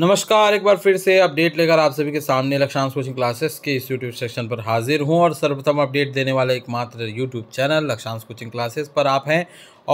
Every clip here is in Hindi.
नमस्कार एक बार फिर से अपडेट लेकर आप सभी के सामने लक्षांश कोचिंग क्लासेस के इस यूट्यूब सेक्शन पर हाजिर हूं और सर्वप्रथम अपडेट देने वाला एकमात्र YouTube channel Lakshansh coaching classes पर आप हैं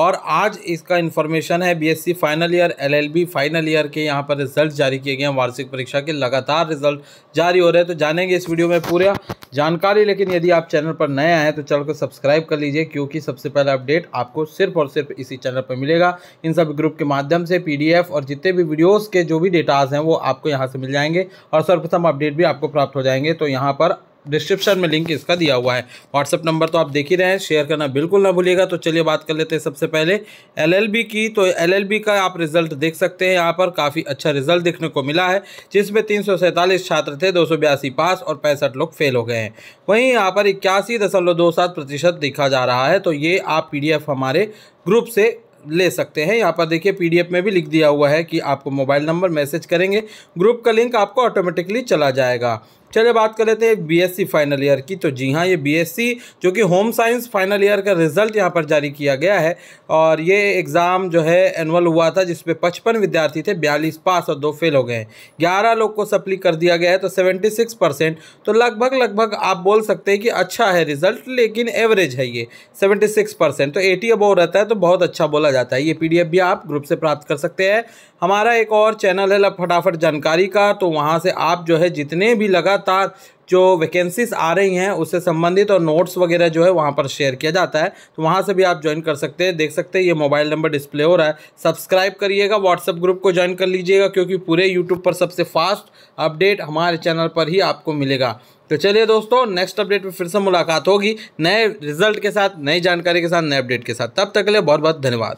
और आज इसका इन्फॉर्मेशन है BSc final year LLB final year के यहाँ पर रिजल्ट जारी किए गए हैं वार्षिक परीक्षा के लगातार रिजल्ट जारी हो रहे हैं तो जानेंगे इस वीडियो में पूरा जानकारी लेकिन यदि आप चैनल पर नए आए तो चैनल को सब्सक्राइब कर लीजिए क्योंकि सबसे पहला अपडेट आपको सिर्फ और सिर्फ इसी चैनल पर मिलेगा इन सब ग्रुप के माध्यम से पीडीएफ और जितने भी वीडियोस के जो भी डेटाज हैं वो आपको यहाँ से मिल जाएंगे और सर्वप्रथम अपडेट भी आपको प्राप्त हो जाएंगे तो यहाँ पर डिस्क्रिप्शन में लिंक इसका दिया हुआ है व्हाट्सअप नंबर तो आप देख ही रहे हैं शेयर करना बिल्कुल ना भूलिएगा तो चलिए बात कर लेते हैं सबसे पहले एलएलबी की तो एलएलबी का आप रिजल्ट देख सकते हैं यहाँ पर काफ़ी अच्छा रिजल्ट देखने को मिला है जिसमें तीन छात्र थे दो पास और पैंसठ लोग फेल हो गए हैं वहीं यहाँ पर इक्यासी प्रतिशत देखा जा रहा है तो ये आप पी हमारे ग्रुप से ले सकते हैं यहाँ पर देखिए पीडीएफ में भी लिख दिया हुआ है कि आपको मोबाइल नंबर मैसेज करेंगे ग्रुप का लिंक आपको ऑटोमेटिकली चला जाएगा चलिए बात कर लेते हैं बीएससी फाइनल ईयर की तो जी हाँ ये बीएससी जो कि होम साइंस फाइनल ईयर का रिजल्ट यहाँ पर जारी किया गया है और ये एग्ज़ाम जो है एनुअल हुआ था जिसमें पचपन विद्यार्थी थे बयालीस पास और दो फेल हो गए हैं ग्यारह लोग को सप्ली कर दिया गया है तो सेवेंटी सिक्स परसेंट तो लगभग लगभग आप बोल सकते हैं कि अच्छा है रिजल्ट लेकिन एवरेज है ये सेवेंटी सिक्स परसेंट तो एटी अबो रहता है तो बहुत अच्छा बोला जाता है ये पी भी आप ग्रुप से प्राप्त कर सकते हैं हमारा एक और चैनल है फटाफट जानकारी का तो वहाँ से आप जो है जितने भी लगा लगातार जो वैकेंसीज आ रही हैं उससे संबंधित और नोट्स वगैरह जो है वहाँ पर शेयर किया जाता है तो वहाँ से भी आप ज्वाइन कर सकते हैं देख सकते हैं ये मोबाइल नंबर डिस्प्ले हो रहा है सब्सक्राइब करिएगा व्हाट्सअप ग्रुप को ज्वाइन कर लीजिएगा क्योंकि पूरे यूट्यूब पर सबसे फास्ट अपडेट हमारे चैनल पर ही आपको मिलेगा तो चलिए दोस्तों नेक्स्ट अपडेट में फिर से मुलाकात होगी नए रिजल्ट के साथ नई जानकारी के साथ नए अपडेट के साथ तब तक के लिए बहुत बहुत धन्यवाद